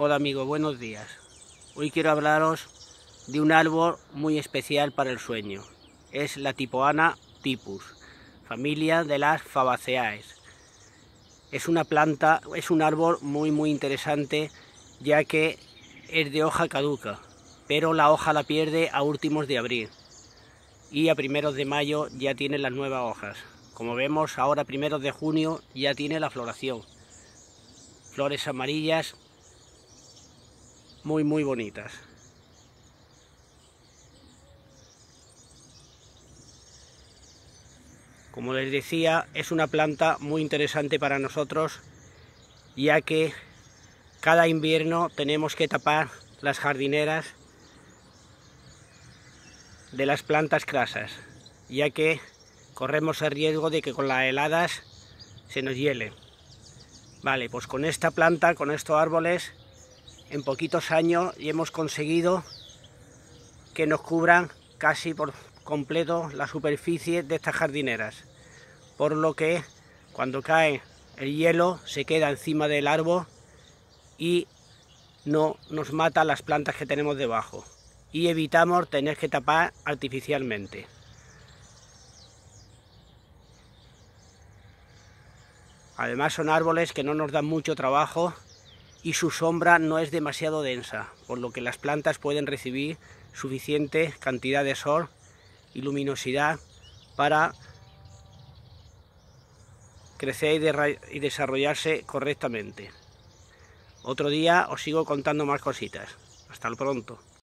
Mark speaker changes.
Speaker 1: Hola amigos, buenos días. Hoy quiero hablaros de un árbol muy especial para el sueño. Es la Tipoana tipus, familia de las Fabaceae. Es una planta, es un árbol muy muy interesante ya que es de hoja caduca, pero la hoja la pierde a últimos de abril y a primeros de mayo ya tiene las nuevas hojas. Como vemos ahora a primeros de junio ya tiene la floración. Flores amarillas muy muy bonitas. Como les decía, es una planta muy interesante para nosotros, ya que cada invierno tenemos que tapar las jardineras de las plantas crasas, ya que corremos el riesgo de que con las heladas se nos hiele. Vale, pues con esta planta, con estos árboles, en poquitos años y hemos conseguido que nos cubran casi por completo la superficie de estas jardineras, por lo que cuando cae el hielo se queda encima del árbol y no nos mata las plantas que tenemos debajo y evitamos tener que tapar artificialmente. Además son árboles que no nos dan mucho trabajo y su sombra no es demasiado densa, por lo que las plantas pueden recibir suficiente cantidad de sol y luminosidad para crecer y, desarrollarse correctamente. Otro día os sigo contando más cositas. Hasta pronto.